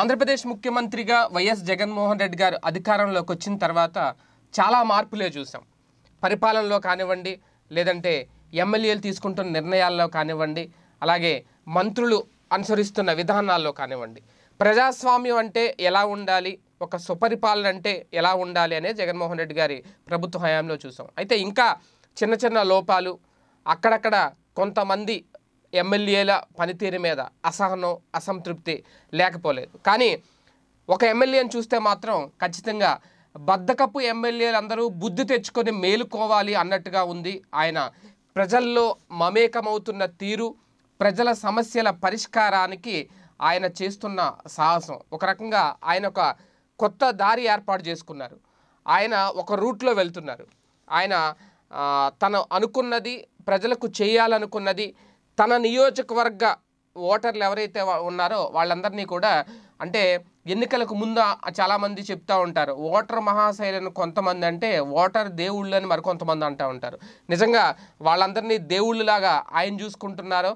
ఆంధ్రప్రదేశ్ ముఖ్యమంత్రిగా వైఎస్ జగన్మోహన్ రెడ్డి గారు అధికారంలోకి వచ్చిన తర్వాత చాలా మార్పులే చూసాం పరిపాలనలో కానివ్వండి లేదంటే ఎమ్మెల్యేలు తీసుకుంటున్న నిర్ణయాల్లో కానివ్వండి అలాగే మంత్రులు అనుసరిస్తున్న విధానాల్లో కానివ్వండి ప్రజాస్వామ్యం అంటే ఎలా ఉండాలి ఒక సుపరిపాలన అంటే ఎలా ఉండాలి అనే జగన్మోహన్ రెడ్డి గారి ప్రభుత్వ హయాంలో చూసాం అయితే ఇంకా చిన్న చిన్న లోపాలు అక్కడక్కడ కొంతమంది ఎమ్మెల్యేల పనితీరు మీద అసహనం అసంతృప్తి లేకపోలేదు కానీ ఒక ఎమ్మెల్యేని చూస్తే మాత్రం ఖచ్చితంగా బద్దకపు ఎమ్మెల్యేలందరూ బుద్ధి తెచ్చుకొని మేలుకోవాలి అన్నట్టుగా ఉంది ఆయన ప్రజల్లో మమేకమవుతున్న తీరు ప్రజల సమస్యల పరిష్కారానికి ఆయన చేస్తున్న సాహసం ఒక రకంగా ఆయన ఒక కొత్త దారి ఏర్పాటు చేసుకున్నారు ఆయన ఒక రూట్లో వెళ్తున్నారు ఆయన తను అనుకున్నది ప్రజలకు చేయాలనుకున్నది తన నియోజకవర్గ ఓటర్లు ఎవరైతే ఉన్నారో వాళ్ళందరినీ కూడా అంటే ఎన్నికలకు ముందు చాలామంది చెప్తూ ఉంటారు ఓటర్ మహాశైలిని కొంతమంది అంటే ఓటర్ దేవుళ్ళు అని మరికొంతమంది అంటూ ఉంటారు నిజంగా వాళ్ళందరినీ దేవుళ్ళులాగా ఆయన చూసుకుంటున్నారు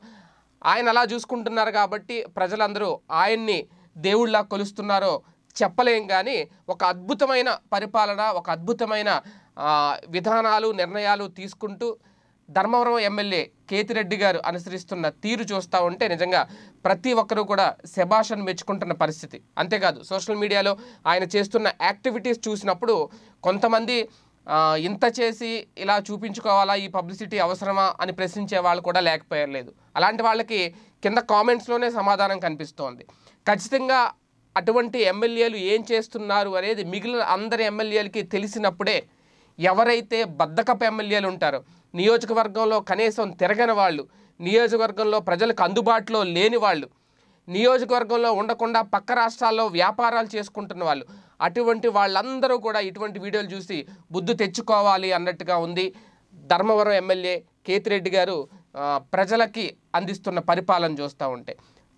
ఆయన అలా చూసుకుంటున్నారు కాబట్టి ప్రజలందరూ ఆయన్ని దేవుళ్ళ కొలుస్తున్నారో చెప్పలేం కానీ ఒక అద్భుతమైన పరిపాలన ఒక అద్భుతమైన విధానాలు నిర్ణయాలు తీసుకుంటూ ధర్మవరం ఎమ్మెల్యే కేతిరెడ్డి గారు అనుసరిస్తున్న తీరు చూస్తూ ఉంటే నిజంగా ప్రతి ఒక్కరూ కూడా శభాషను మెచ్చుకుంటున్న పరిస్థితి అంతేకాదు సోషల్ మీడియాలో ఆయన చేస్తున్న యాక్టివిటీస్ చూసినప్పుడు కొంతమంది ఇంత చేసి ఇలా చూపించుకోవాలా ఈ పబ్లిసిటీ అవసరమా అని ప్రశ్నించే వాళ్ళు కూడా లేకపోయలేదు అలాంటి వాళ్ళకి కింద కామెంట్స్లోనే సమాధానం కనిపిస్తోంది ఖచ్చితంగా అటువంటి ఎమ్మెల్యేలు ఏం చేస్తున్నారు అనేది మిగిలిన అందరి ఎమ్మెల్యేలకి తెలిసినప్పుడే ఎవరైతే బద్దకపు ఎమ్మెల్యేలు ఉంటారో నియోజకవర్గంలో కనీసం తిరగని వాళ్ళు నియోజకవర్గంలో ప్రజలకు అందుబాటులో లేని వాళ్ళు నియోజకవర్గంలో ఉండకుండా పక్క రాష్ట్రాల్లో వ్యాపారాలు చేసుకుంటున్న వాళ్ళు అటువంటి వాళ్ళందరూ కూడా ఇటువంటి వీడియోలు చూసి బుద్ధి తెచ్చుకోవాలి అన్నట్టుగా ఉంది ధర్మవరం ఎమ్మెల్యే కేతిరెడ్డి గారు ప్రజలకి అందిస్తున్న పరిపాలన చూస్తూ ఉంటే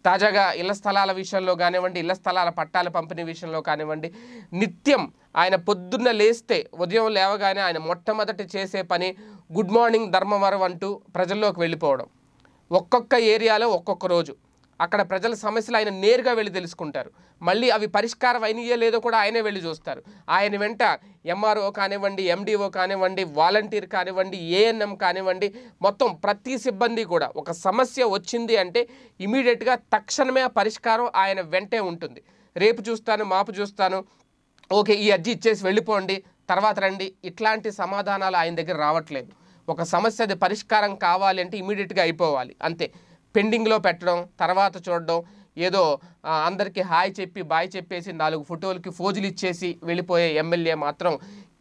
తాజాగా ఇళ్ల స్థలాల విషయంలో కానివ్వండి ఇళ్ల స్థలాల పట్టాల పంపిణీ విషయంలో కానివ్వండి నిత్యం ఆయన పొద్దున్న లేస్తే ఉదయం లేవగానే ఆయన మొట్టమొదటి చేసే పని గుడ్ మార్నింగ్ ధర్మవరం అంటూ ప్రజల్లోకి వెళ్ళిపోవడం ఒక్కొక్క ఏరియాలో ఒక్కొక్క రోజు అక్కడ ప్రజల సమస్యలు ఆయన నేరుగా వెళ్ళి తెలుసుకుంటారు మళ్ళీ అవి పరిష్కారం అయినయో లేదో కూడా ఆయనే వెళ్ళి చూస్తారు ఆయన వెంట ఎంఆర్ఓ కానివ్వండి ఎండిఓ కానివ్వండి వాలంటీర్ కానివ్వండి ఏఎన్ఎం కానివ్వండి మొత్తం ప్రతి సిబ్బంది కూడా ఒక సమస్య వచ్చింది అంటే ఇమీడియట్గా తక్షణమే పరిష్కారం ఆయన వెంటే ఉంటుంది రేపు చూస్తాను మాపు చూస్తాను ఓకే ఈ అర్జీ ఇచ్చేసి వెళ్ళిపోండి తర్వాత రండి ఇట్లాంటి సమాధానాలు ఆయన దగ్గర రావట్లేదు ఒక సమస్య అది పరిష్కారం కావాలి అంటే ఇమీడియట్గా అయిపోవాలి అంతే పెండింగ్లో పెట్టడం తర్వాత చూడడం ఏదో అందరికీ హాయ్ చెప్పి బాయ్ చెప్పేసి నాలుగు ఫోటోలకి ఫోజులు ఇచ్చేసి వెళ్ళిపోయే ఎమ్మెల్యే మాత్రం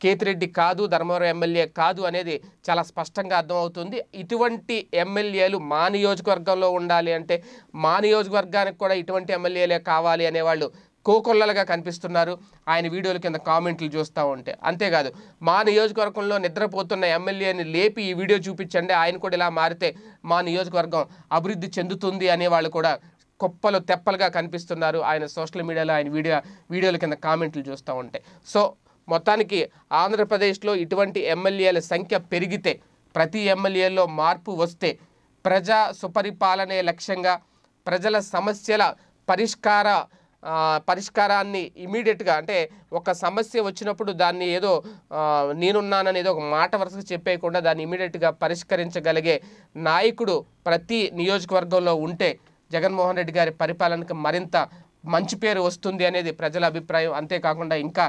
కేతిరెడ్డి కాదు ధర్మవరం ఎమ్మెల్యే కాదు అనేది చాలా స్పష్టంగా అర్థమవుతుంది ఇటువంటి ఎమ్మెల్యేలు మా నియోజకవర్గంలో ఉండాలి అంటే మా నియోజకవర్గానికి కూడా ఇటువంటి ఎమ్మెల్యేలే కావాలి అనేవాళ్ళు కోకొల్లలుగా కనిపిస్తున్నారు ఆయన వీడియోల కింద కామెంట్లు చూస్తూ ఉంటే అంతేకాదు మా నియోజకవర్గంలో నిద్రపోతున్న ఎమ్మెల్యేని లేపి ఈ వీడియో చూపించండి ఆయన కూడా ఇలా మారితే మా నియోజకవర్గం అభివృద్ధి చెందుతుంది అనేవాళ్ళు కూడా కుప్పలు తెప్పలుగా కనిపిస్తున్నారు ఆయన సోషల్ మీడియాలో ఆయన వీడియో వీడియోల కింద కామెంట్లు చూస్తూ ఉంటాయి సో మొత్తానికి ఆంధ్రప్రదేశ్లో ఇటువంటి ఎమ్మెల్యేల సంఖ్య పెరిగితే ప్రతి ఎమ్మెల్యేలో మార్పు వస్తే ప్రజా సుపరిపాలనే లక్ష్యంగా ప్రజల సమస్యల పరిష్కార పరిష్కారాన్ని ఇమీడియట్గా అంటే ఒక సమస్య వచ్చినప్పుడు దాన్ని ఏదో నేనున్నానని ఏదో ఒక మాట వరుసగా చెప్పేయకుండా దాన్ని ఇమీడియట్గా పరిష్కరించగలిగే నాయకుడు ప్రతి నియోజకవర్గంలో ఉంటే జగన్మోహన్ రెడ్డి గారి పరిపాలనకు మరింత మంచి పేరు వస్తుంది అనేది ప్రజల అభిప్రాయం అంతేకాకుండా ఇంకా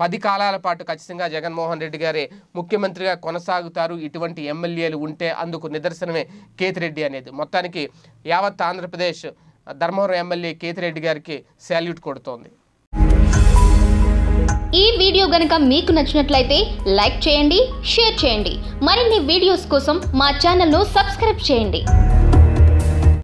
పది కాలాల పాటు ఖచ్చితంగా జగన్మోహన్ రెడ్డి గారే ముఖ్యమంత్రిగా కొనసాగుతారు ఇటువంటి ఎమ్మెల్యేలు ఉంటే అందుకు నిదర్శనమే కేతిరెడ్డి అనేది మొత్తానికి యావత్ ఆంధ్రప్రదేశ్ ధర్మవరం ఎమ్మెల్యే కేతిరెడ్డి గారికి శాల్యూట్ కొడుతోంది ఈ వీడియో గనక మీకు నచ్చినట్లయితే లైక్ చేయండి షేర్ చేయండి మరిన్ని వీడియోస్ కోసం మా ఛానల్ను సబ్స్క్రైబ్ చేయండి